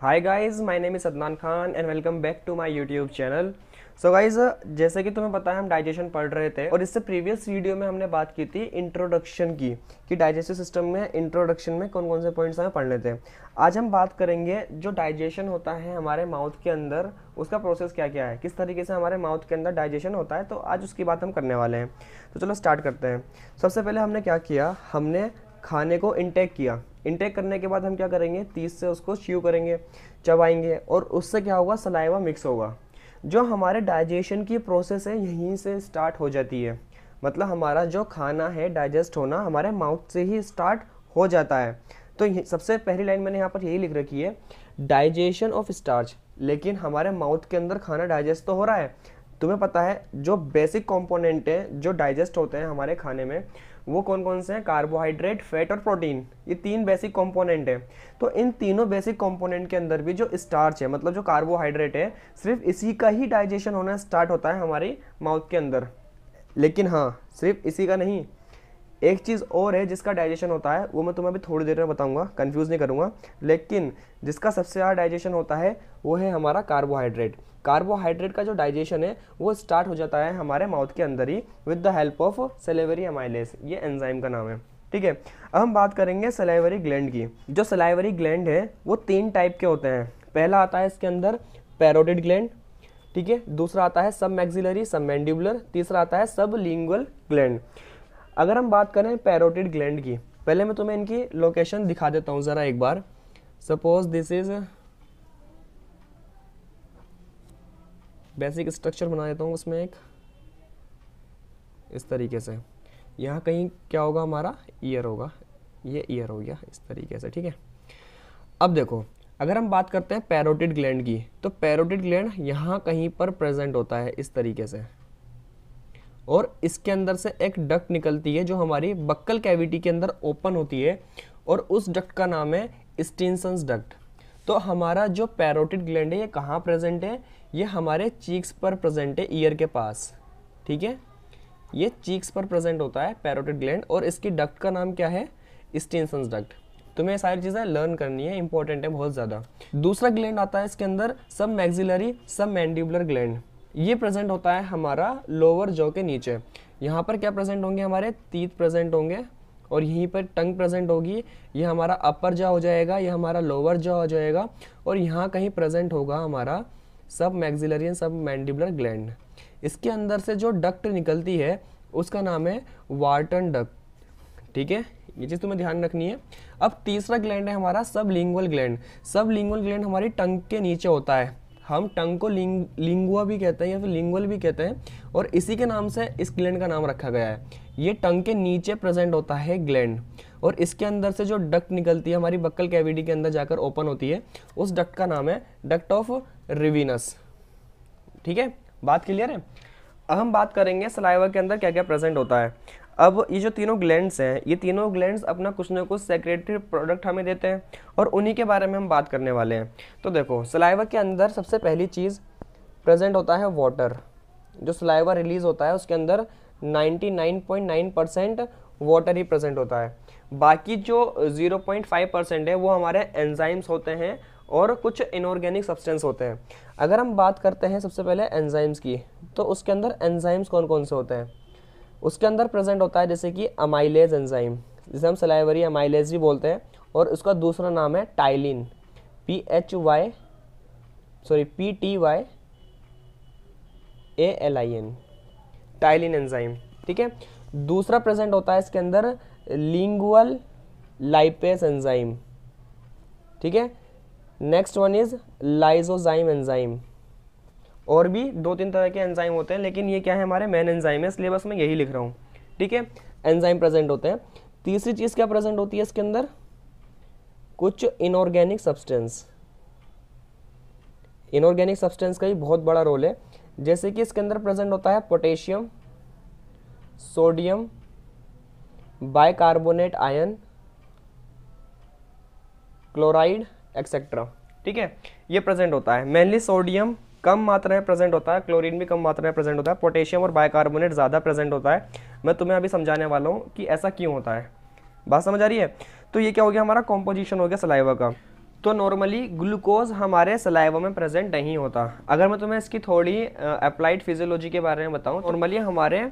hi guys my name is Adnan Khan and welcome back to my YouTube channel so guys जैसे कि तुम्हें पता है हम डाइजेशन पढ़ रहे थे और इससे प्रीवियस वीडियो में हमने बात की थी इंट्रोडक्शन की कि डाइजेस्टिव सिस्टम में इंट्रोडक्शन में कौन कौन से पॉइंट्स हमें पढ़ने थे आज हम बात करेंगे जो डाइजेशन होता है हमारे माउथ के अंदर उसका प्रोसेस क्या क्या है किस तरीके से हमारे माउथ के अंदर डाइजेशन होता है तो आज उसकी बात हम करने वाले हैं तो चलो स्टार्ट करते हैं सबसे पहले हमने क्या किया हमने खाने को इंटेक किया इंटेक करने के बाद हम क्या करेंगे तीस से उसको च्यू करेंगे चबाएंगे और उससे क्या होगा सलाइवा मिक्स होगा जो हमारे डाइजेशन की प्रोसेस है यहीं से स्टार्ट हो जाती है मतलब हमारा जो खाना है डाइजेस्ट होना हमारे माउथ से ही स्टार्ट हो जाता है तो सबसे पहली लाइन मैंने यहाँ पर यही लिख रखी है डाइजेशन ऑफ स्टार्च लेकिन हमारे माउथ के अंदर खाना डाइजेस्ट तो हो रहा है तुम्हें पता है जो बेसिक कॉम्पोनेंट हैं जो डाइजेस्ट होते हैं हमारे खाने में वो कौन कौन से हैं कार्बोहाइड्रेट फैट और प्रोटीन ये तीन बेसिक कंपोनेंट हैं तो इन तीनों बेसिक कंपोनेंट के अंदर भी जो स्टार्च है मतलब जो कार्बोहाइड्रेट है सिर्फ इसी का ही डाइजेशन होना स्टार्ट होता है हमारी माउथ के अंदर लेकिन हाँ सिर्फ इसी का नहीं एक चीज़ और है जिसका डाइजेशन होता है वो मैं तुम्हें अभी थोड़ी देर में बताऊँगा कन्फ्यूज़ नहीं करूँगा लेकिन जिसका सबसे ज़्यादा डाइजेशन होता है वो है हमारा कार्बोहाइड्रेट कार्बोहाइड्रेट का जो डाइजेशन है वो स्टार्ट हो जाता है हमारे माउथ के अंदर ही with the help of salivary amylase ये एंजाइम का नाम है ठीक है अब हम बात करेंगे सलाइवरी ग्लैंड की जो सलाइवरी ग्लैंड है वो तीन टाइप के होते हैं पहला आता है इसके अंदर पैरोडिड ग्लैंड ठीक है दूसरा आता है सब मैग्जिलरी सब मैंडिबुलर तीसरा आता है सब लिंगुअल ग्लैंड अगर हम बात करें पैरोटिड ग्लैंड की पहले मैं तुम्हें इनकी लोकेशन दिखा देता हूँ ज़रा एक बार suppose this is basic structure बना देता हूँ उसमें एक इस तरीके से यहाँ कहीं क्या होगा हमारा ईयर होगा ये ईयर हो गया इस तरीके से ठीक है अब देखो अगर हम बात करते हैं पैरोटिड ग्लैंड की तो पैरोटिड ग्लैंड यहाँ कहीं पर प्रेजेंट होता है इस तरीके से और इसके अंदर से एक डक्ट निकलती है जो हमारी बक्कल कैविटी के अंदर ओपन होती है और उस डक्ट का नाम है स्टीनसंस डक्ट तो हमारा जो पैरोटिड ग्लैंड है ये कहाँ प्रेजेंट है ये हमारे चीक्स पर प्रेजेंट है ईयर के पास ठीक है ये चीक्स पर प्रेजेंट होता है पैरोटिड ग्लैंड और इसकी डक्ट का नाम क्या है स्टेंसन्स डक्ट तुम्हें ये सारी चीज़ें लर्न करनी है इंपॉर्टेंट है बहुत ज़्यादा दूसरा ग्लैंड आता है इसके अंदर सब मैगजिलरी सब मैंडिबुलर ग्लैंड ये प्रेजेंट होता है हमारा लोअर जॉ के नीचे यहाँ पर क्या प्रेजेंट होंगे हमारे तीत प्रेजेंट होंगे और यहीं पर टंग प्रेजेंट होगी ये हमारा अपर जॉ हो जाएगा ये हमारा लोअर जॉ हो जाएगा और यहाँ कहीं प्रेजेंट होगा हमारा सब मैगजिलरियन सब मैंडिबुलर ग्लैंड इसके अंदर से जो डक्ट निकलती है उसका नाम है वार्टन डक्ट ठीक है ये चीज़ तुम्हें ध्यान रखनी है अब तीसरा ग्लैंड है हमारा सब लिंगुअल ग्लैंड सब लिंगुअल ग्लैंड हमारी टंग के नीचे होता है हम टंग को लिंग लिंगुआ भी कहते हैं या फिर लिंगुअल भी कहते हैं और इसी के नाम से इस ग्लैंड का नाम रखा गया है ये टंग के नीचे प्रेजेंट होता है ग्लैंड और इसके अंदर से जो डक्ट निकलती है हमारी बक्कल कैविटी के अंदर जाकर ओपन होती है उस डक्ट का नाम है डक्ट ऑफ रिवीनस ठीक है बात क्लियर है अब हम बात करेंगे सलाइवा के अंदर क्या क्या प्रेजेंट होता है अब ये जो तीनों ग्लैंड्स हैं ये तीनों ग्लैंड्स अपना कुछ ना कुछ सेक्रेटरी प्रोडक्ट हमें देते हैं और उन्हीं के बारे में हम बात करने वाले हैं तो देखो सलाइवा के अंदर सबसे पहली चीज़ प्रेजेंट होता है वाटर जो सलाइवा रिलीज़ होता है उसके अंदर 99.9 परसेंट वाटर ही प्रेजेंट होता है बाकी जो 0.5 परसेंट है वो हमारे एंजाइम्स होते हैं और कुछ इनऑर्गेनिक सब्सटेंस होते हैं अगर हम बात करते हैं सबसे पहले एंजाइम्स की तो उसके अंदर एंजाइम्स कौन कौन से होते हैं उसके अंदर प्रेजेंट होता है जैसे कि अमाइलेज एंजाइम जिसे हम सलाइवरी अमाइलेज भी बोलते हैं और उसका दूसरा नाम है ptyalin P H Y sorry P T Y A L I N ptyalin enzyme ठीक है दूसरा प्रेजेंट होता है इसके अंदर लिंगुअल लाइपेस एंजाइम ठीक है next one is lysozyme enzyme और भी दो तीन तरह के एंजाइम होते हैं लेकिन ये क्या है हमारे मेन एंजाइम है इसलिए बस मैं यही लिख रहा हूँ ठीक है एंजाइम प्रेजेंट होते हैं तीसरी चीज़ क्या प्रेजेंट होती है इसके अंदर कुछ इनऑर्गेनिक सब्सटेंस इनऑर्गेनिक सब्सटेंस का भी बहुत बड़ा रोल है जैसे कि इसके अंदर प्रेजेंट होता है potassium sodium bicarbonate ion chloride etcetera ठीक है ये प्रेजेंट होता है मेनली सोडियम कम मात्रा में प्रेजेंट होता है क्लोरीन भी कम मात्रा में प्रेजेंट होता है पोटेशियम और बाइकार्बोनेट ज़्यादा प्रेजेंट होता है मैं तुम्हें अभी समझाने वाला हूँ कि ऐसा क्यों होता है बात समझ आ रही है तो ये क्या हो गया हमारा कॉम्पोजिशन हो गया सलाइवा का तो नॉर्मली ग्लूकोज हमारे सलाइवा में प्रेजेंट नहीं होता अगर मैं तुम्हें इसकी थोड़ी अप्लाइड फिजियोलॉजी के बारे में बताऊँ नॉर्मली हमारे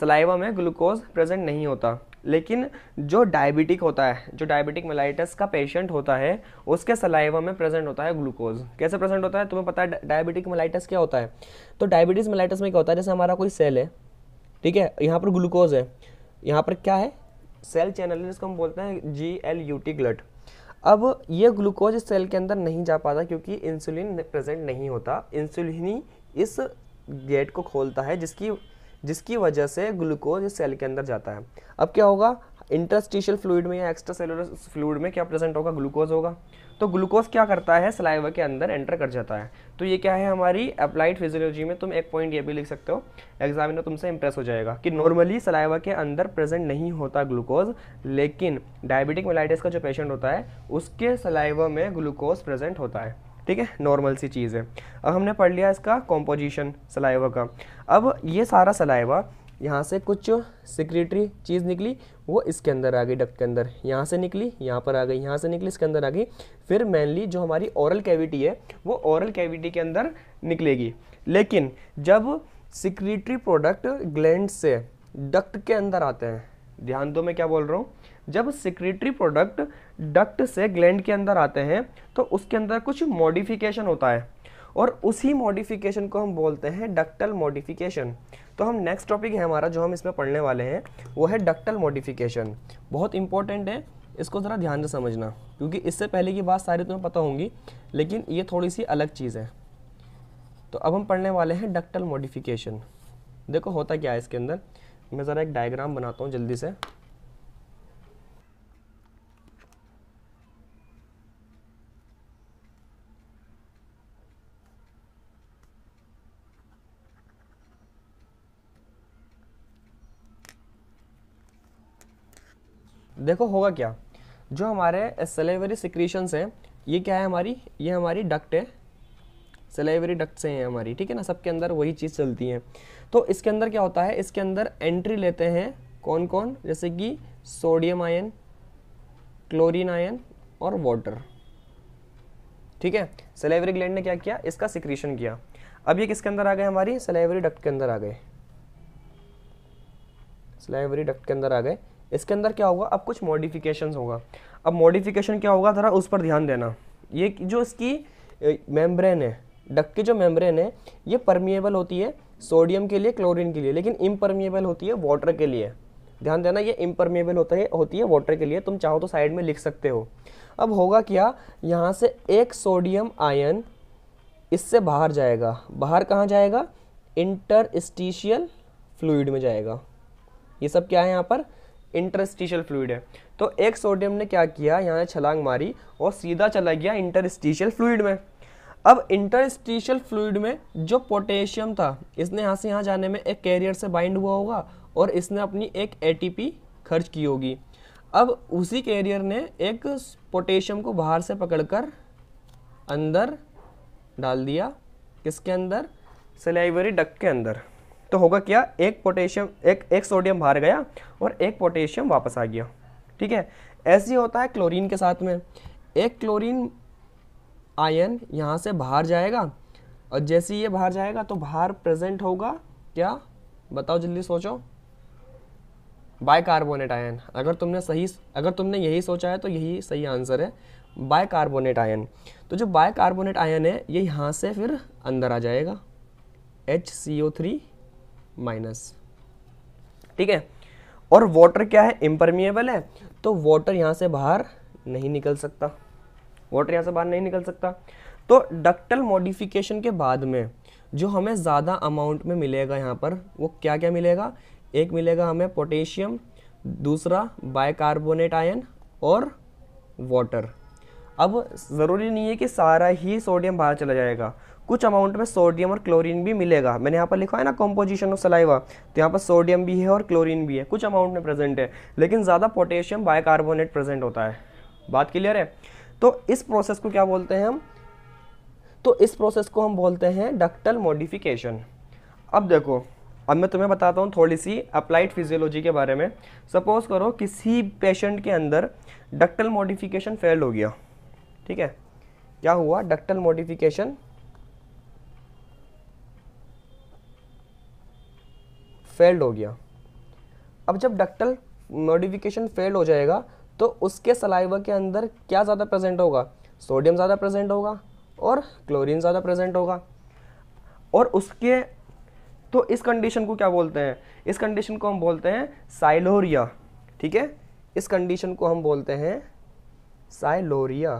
सलाइवा में ग्लूकोज प्रेजेंट नहीं होता लेकिन जो डायबिटिक होता है जो डायबिटिक मेलाइटस का पेशेंट होता है उसके सलाइवा में प्रेजेंट होता है ग्लूकोज कैसे प्रेजेंट होता है तुम्हें पता है डायबिटिक मेलाइटस क्या होता है तो डायबिटीज़ मेलाइटस में क्या होता है जैसे हमारा कोई सेल है ठीक है यहाँ पर ग्लूकोज है यहाँ पर क्या है सेल चैनल है जिसको हम बोलते हैं G L U T glut अब ये ग्लूकोज इस सेल के अंदर नहीं जा पाता क्योंकि इंसुलिन प्रेजेंट नहीं होता इंसुलिन ही इस गेट को खोलता है जिसकी जिसकी वजह से ग्लूकोज इस सेल के अंदर जाता है अब क्या होगा इंटरस्टिशियल फ्लूड में या एक्स्ट्रा सेलुलर फ्लूड में क्या प्रेजेंट होगा ग्लूकोज होगा तो ग्लूकोज क्या करता है सलाइवा के अंदर एंटर कर जाता है तो ये क्या है हमारी अप्लाइड फिजियोलॉजी में तुम एक पॉइंट ये भी लिख सकते हो एग्जामिनर तुमसे इंप्रेस हो जाएगा कि नॉर्मली सलाइवा के अंदर प्रेजेंट नहीं होता ग्लूकोज लेकिन डायबिटिक मेलाइटिस का जो पेशेंट होता है उसके सलाइवा में ग्लूकोज प्रेजेंट होता है ठीक है नॉर्मल सी चीज़ है अब हमने पढ़ लिया इसका कॉम्पोजिशन सलाइवा का अब ये सारा सलाइवा यहाँ से कुछ सिक्रेटरी चीज़ निकली वो इसके अंदर आ गई डक्ट के अंदर यहाँ से निकली यहाँ पर आ गई यहाँ से निकली इसके अंदर आ गई फिर मेनली जो हमारी ओरल कैविटी है वो ओरल कैविटी के अंदर निकलेगी लेकिन जब सिक्रेटरी प्रोडक्ट ग्लैंड से डक्ट के अंदर आते हैं ध्यान दो मैं क्या बोल रहा हूँ जब सिक्रेटरी प्रोडक्ट डक्ट से ग्लैंड के अंदर आते हैं तो उसके अंदर कुछ मॉडिफिकेशन होता है और उसी मॉडिफिकेशन को हम बोलते हैं डक्टल मॉडिफिकेशन तो हम नेक्स्ट टॉपिक है हमारा जो हम इसमें पढ़ने वाले हैं वो है डक्टल मॉडिफिकेशन बहुत इंपॉर्टेंट है इसको ज़रा ध्यान से समझना क्योंकि इससे पहले की बात सारी तुम्हें पता होंगी लेकिन ये थोड़ी सी अलग चीज़ है तो अब हम पढ़ने वाले हैं डक्टल मॉडिफिकेशन देखो होता क्या है इसके अंदर मैं ज़रा एक डायग्राम बनाता हूँ जल्दी से देखो होगा क्या जो हमारे सेलेवरी सिक्रीशंस हैं ये क्या है हमारी ये हमारी डक्ट है सेलेवरी डक्ट से हैं हमारी ठीक है ना सबके अंदर वही चीज़ चलती है तो इसके अंदर क्या होता है इसके अंदर एंट्री लेते हैं कौन कौन जैसे कि सोडियम आयन क्लोरीन आयन और वाटर ठीक है सेलेवरी ग्लैंड ने क्या किया इसका सिक्रीशन किया अब ये किसके अंदर आ गए हमारी सेलेवरी डक्ट के अंदर आ गए सेलेवरी डक्ट के अंदर आ गए इसके अंदर क्या होगा अब कुछ मॉडिफिकेशन होगा अब मॉडिफिकेशन क्या होगा ज़रा उस पर ध्यान देना ये जो इसकी मेम्ब्रेन है डक की जो मेम्ब्रेन है ये परमिएबल होती है सोडियम के लिए क्लोरीन के लिए लेकिन इम्परमिएबल होती है वाटर के लिए ध्यान देना ये इम्परमिएबल होता है होती है वाटर के लिए तुम चाहो तो साइड में लिख सकते हो अब होगा क्या यहाँ से एक सोडियम आयन इससे बाहर जाएगा बाहर कहाँ जाएगा इंटरस्टिशियल फ्लूड में जाएगा ये सब क्या है यहाँ पर इंटरस्टिशियल फ्लूड है तो एक सोडियम ने क्या किया यहाँ छलांग मारी और सीधा चला गया इंटरस्टिशियल फ्लूड में अब इंटरस्टिशियल फ्लूड में जो पोटेशियम था इसने यहाँ से यहाँ जाने में एक कैरियर से बाइंड हुआ होगा और इसने अपनी एक ए खर्च की होगी अब उसी कैरियर ने एक पोटेशियम को बाहर से पकड़कर अंदर डाल दिया किसके अंदर सिलाईवरी डक के अंदर तो होगा क्या एक पोटेशियम एक एक सोडियम बाहर गया और एक पोटेशियम वापस आ गया ठीक है ऐसे ही होता है क्लोरीन के साथ में एक क्लोरीन आयन यहाँ से बाहर जाएगा और जैसे ये बाहर जाएगा तो बाहर प्रेजेंट होगा क्या बताओ जल्दी सोचो बायकार्बोनेट आयन अगर तुमने सही अगर तुमने यही सोचा है तो यही सही आंसर है बायकार्बोनेट आयन तो जो बायकार्बोनेट आयन है ये यहाँ से फिर अंदर आ जाएगा एच थ्री माइनस ठीक है और वाटर क्या है इम्परमिएबल है तो वाटर यहाँ से बाहर नहीं निकल सकता वाटर यहाँ से बाहर नहीं निकल सकता तो डक्टल मॉडिफिकेशन के बाद में जो हमें ज़्यादा अमाउंट में मिलेगा यहाँ पर वो क्या क्या मिलेगा एक मिलेगा हमें पोटेशियम दूसरा बायकार्बोनेट आयन और वाटर अब ज़रूरी नहीं है कि सारा ही सोडियम बाहर चला जाएगा कुछ अमाउंट में सोडियम और क्लोरीन भी मिलेगा मैंने यहाँ पर लिखा है ना कॉम्पोजिशन ऑफ सलाइवा तो यहाँ पर सोडियम भी है और क्लोरीन भी है कुछ अमाउंट में प्रेजेंट है लेकिन ज़्यादा पोटेशियम बायकार्बोनेट प्रेजेंट होता है बात क्लियर है तो इस प्रोसेस को क्या बोलते हैं हम तो इस प्रोसेस को हम बोलते हैं डक्टल मॉडिफिकेशन अब देखो अब मैं तुम्हें बताता हूँ थोड़ी सी अप्लाइड फिजियोलॉजी के बारे में सपोज करो किसी पेशेंट के अंदर डक्टल मॉडिफिकेशन फेल हो गया ठीक है क्या हुआ डक्टल मॉडिफिकेशन फेल्ड हो गया अब जब डक्टल मोडिफिकेशन फेल्ड हो जाएगा तो उसके सलाइवा के अंदर क्या ज़्यादा प्रेजेंट होगा सोडियम ज़्यादा प्रेजेंट होगा और क्लोरीन ज़्यादा प्रेजेंट होगा और उसके तो इस कंडीशन को क्या बोलते हैं इस कंडीशन को हम बोलते हैं साइलोरिया ठीक है इस कंडीशन को हम बोलते हैं साइलोरिया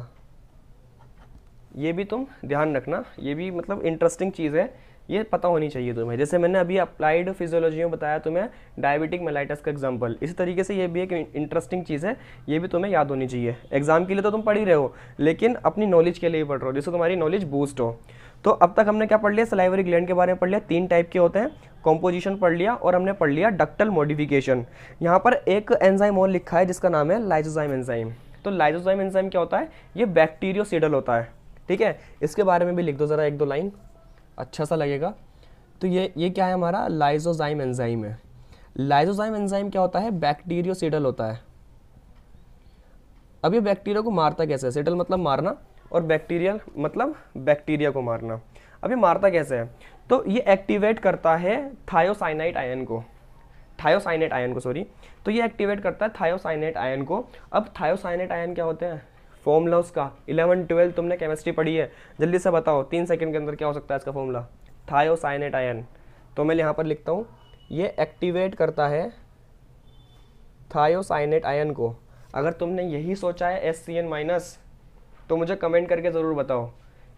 ये भी तुम ध्यान रखना ये भी मतलब इंटरेस्टिंग चीज़ है ये पता होनी चाहिए तुम्हें जैसे मैंने अभी अप्लाइड फिजियोलॉजी में बताया तुम्हें डायबिटिक मेलाइटस का एग्जाम्पल इसी तरीके से ये भी एक इंटरेस्टिंग चीज़ है ये भी तुम्हें याद होनी चाहिए एग्जाम के लिए तो तुम पढ़ ही रहे हो लेकिन अपनी नॉलेज के लिए ही पढ़ रहे हो जिससे तुम्हारी नॉलेज बूस्ट हो तो अब तक हमने क्या पढ़ लिया सलाइवरी ग्लैंड के बारे में पढ़ लिया तीन टाइप के होते हैं कॉम्पोजिशन पढ़ लिया और हमने पढ़ लिया डक्टल मॉडिफिकेशन यहाँ पर एक एंजाइम और लिखा है जिसका नाम है लाइजोजाइम एंजाइम तो लाइजोजाइम एंजाइम क्या होता है ये बैक्टीरियोसीडल होता है ठीक है इसके बारे में भी लिख दो ज़रा एक दो लाइन अच्छा सा लगेगा तो ये ये क्या है हमारा लाइजोजाइम एंजाइम है लाइजोजाइम एंजाइम क्या होता है बैक्टीरियो सेटल होता है अब ये बैक्टीरिया को मारता कैसे है सीडल मतलब मारना और बैक्टीरियल मतलब बैक्टीरिया को मारना अब ये मारता कैसे है तो ये एक्टिवेट करता है थायोसाइनाइट आयन को थायोसाइनेट आयन को सॉरी तो ये एक्टिवेट करता है थायोसाइनेट आयन को अब थायोसाइनेट आयन क्या होते हैं फॉर्मूला उसका इलेवन ट्वेल्व तुमने केमिस्ट्री पढ़ी है जल्दी से बताओ तीन सेकंड के अंदर क्या हो सकता है इसका फॉर्मूला थायोसाइनेट आयन तो मैं यहाँ पर लिखता हूँ ये एक्टिवेट करता है थायोसाइनेट आयन को अगर तुमने यही सोचा है एस सी एन माइनस तो मुझे कमेंट करके ज़रूर बताओ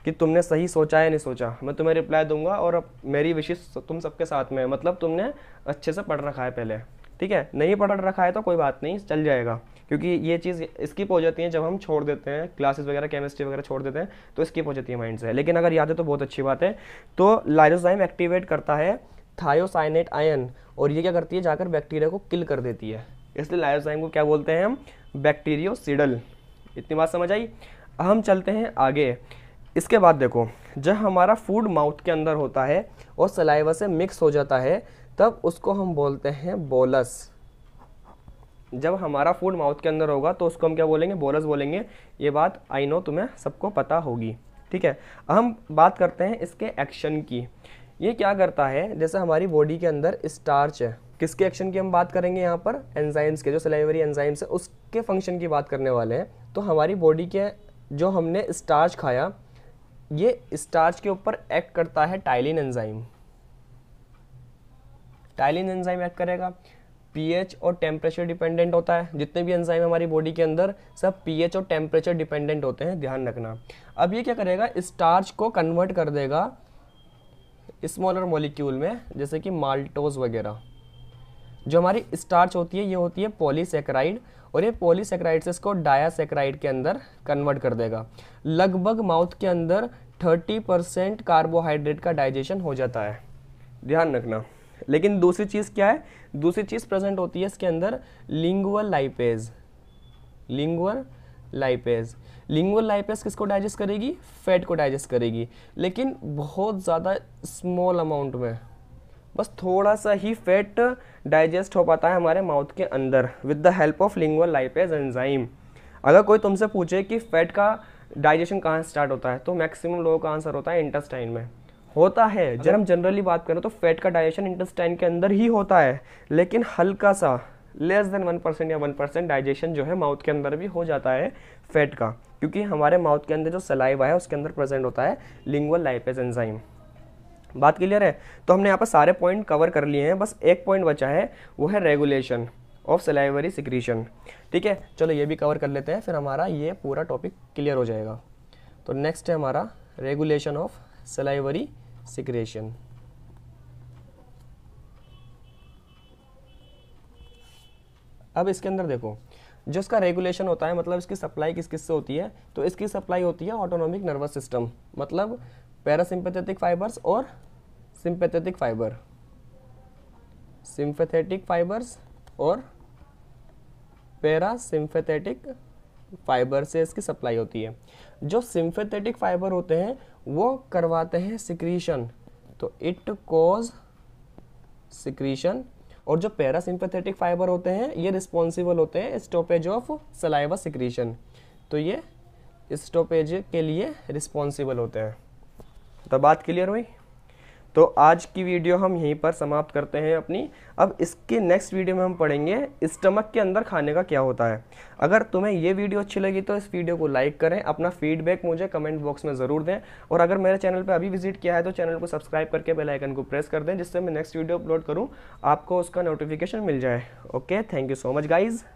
कि तुमने सही सोचा या नहीं सोचा मैं तुम्हें रिप्लाई दूंगा और अब मेरी विशेष तो तुम सबके साथ में है मतलब तुमने अच्छे से पढ़ रखा है पहले ठीक है नहीं पढ़ रखा है तो कोई बात नहीं चल जाएगा क्योंकि ये चीज़ स्किप हो जाती है जब हम छोड़ देते हैं क्लासेस वगैरह केमिस्ट्री वगैरह छोड़ देते हैं तो स्किप हो जाती है माइंड से लेकिन अगर याद है तो बहुत अच्छी बात है तो लाइजोजाइम एक्टिवेट करता है थायोसाइनेट आयन और ये क्या करती है जाकर बैक्टीरिया को किल कर देती है इसलिए लाइजोजाइम को क्या बोलते हैं हम सीडल इतनी बात समझ आई हम चलते हैं आगे इसके बाद देखो जब हमारा फूड माउथ के अंदर होता है और सलाइवा से मिक्स हो जाता है तब उसको हम बोलते हैं बोलस जब हमारा फूड माउथ के अंदर होगा तो उसको हम क्या बोलेंगे बोरस बोलेंगे ये बात आई नो तुम्हें सबको पता होगी ठीक है हम बात करते हैं इसके एक्शन की ये क्या करता है जैसे हमारी बॉडी के अंदर स्टार्च है किसके एक्शन की हम बात करेंगे यहाँ पर एंजाइम्स के जो सिलेवरी एंजाइम्स है उसके फंक्शन की बात करने वाले हैं तो हमारी बॉडी के जो हमने स्टार्च खाया ये स्टार्च के ऊपर एक्ट करता है ptyalin enzyme ptyalin enzyme act करेगा पीएच और टेम्परेचर डिपेंडेंट होता है जितने भी एंजाइम हमारी बॉडी के अंदर सब पीएच और टेम्परेचर डिपेंडेंट होते हैं ध्यान रखना अब ये क्या करेगा स्टार्च को कन्वर्ट कर देगा स्मॉलर मॉलिक्यूल में जैसे कि माल्टोज वगैरह जो हमारी स्टार्च होती है ये होती है पॉलीसेक्राइड और ये पॉलीसेक्राइड से इसको डायासेक्राइड के अंदर कन्वर्ट कर देगा लगभग माउथ के अंदर 30 परसेंट कार्बोहाइड्रेट का डाइजेशन हो जाता है ध्यान रखना लेकिन दूसरी चीज़ क्या है दूसरी चीज़ प्रेजेंट होती है इसके अंदर lingual lipase lingual lipase lingual lipase किसको डाइजेस्ट करेगी फैट को डाइजेस्ट करेगी लेकिन बहुत ज़्यादा स्मॉल अमाउंट में बस थोड़ा सा ही फैट डाइजेस्ट हो पाता है हमारे माउथ के अंदर with the help of lingual lipase enzyme अगर कोई तुमसे पूछे कि फैट का डाइजेशन कहाँ स्टार्ट होता है तो मैक्सिमम लोगों का आंसर होता है इंटेस्टाइन में होता है जब हम जनरली बात करें तो फैट का डाइजेशन इंटेस्टाइन के अंदर ही होता है लेकिन हल्का सा लेस देन वन परसेंट या वन परसेंट डाइजेशन जो है माउथ के अंदर भी हो जाता है फैट का क्योंकि हमारे माउथ के अंदर जो सलाइवा है उसके अंदर प्रेजेंट होता है लिंगुअल लाइपेज एंजाइम बात क्लियर है तो हमने यहाँ पर सारे पॉइंट कवर कर लिए हैं बस एक पॉइंट बचा है वो है रेगुलेशन ऑफ सलाइवरी सिक्रीशन ठीक है चलो ये भी कवर कर लेते हैं फिर हमारा ये पूरा टॉपिक क्लियर हो जाएगा तो नेक्स्ट है हमारा रेगुलेशन ऑफ सलाइवरी secretion अब इसके अंदर देखो जो इसका रेगुलेशन होता है मतलब इसकी सप्लाई किस किस से होती है तो इसकी सप्लाई होती है ऑटोनॉमिक नर्वस सिस्टम मतलब पैरासिम्पैथेटिक फाइबर्स और सिंपैथेटिक फाइबर सिंपैथेटिक फाइबर्स और पैरासिम्पैथेटिक फाइबर से इसकी सप्लाई होती है जो सिंफेथेटिक फाइबर होते हैं वो करवाते हैं सिक्रीशन तो इट कॉज सिक्रीशन और जो पैरासिम्पथेटिक फाइबर होते हैं ये रिस्पॉन्सिबल होते हैं स्टॉपेज ऑफ सलाइवा सिक्रीशन तो ये स्टॉपेज के लिए रिस्पॉन्सिबल होते हैं तो बात क्लियर हुई तो आज की वीडियो हम यहीं पर समाप्त करते हैं अपनी अब इसके नेक्स्ट वीडियो में हम पढ़ेंगे स्टमक के अंदर खाने का क्या होता है अगर तुम्हें ये वीडियो अच्छी लगी तो इस वीडियो को लाइक करें अपना फीडबैक मुझे कमेंट बॉक्स में ज़रूर दें और अगर मेरे चैनल पर अभी विजिट किया है तो चैनल को सब्सक्राइब करके बेलाइकन को प्रेस कर दें जिससे मैं नेक्स्ट वीडियो अपलोड करूँ आपको उसका नोटिफिकेशन मिल जाए okay thank you so much guys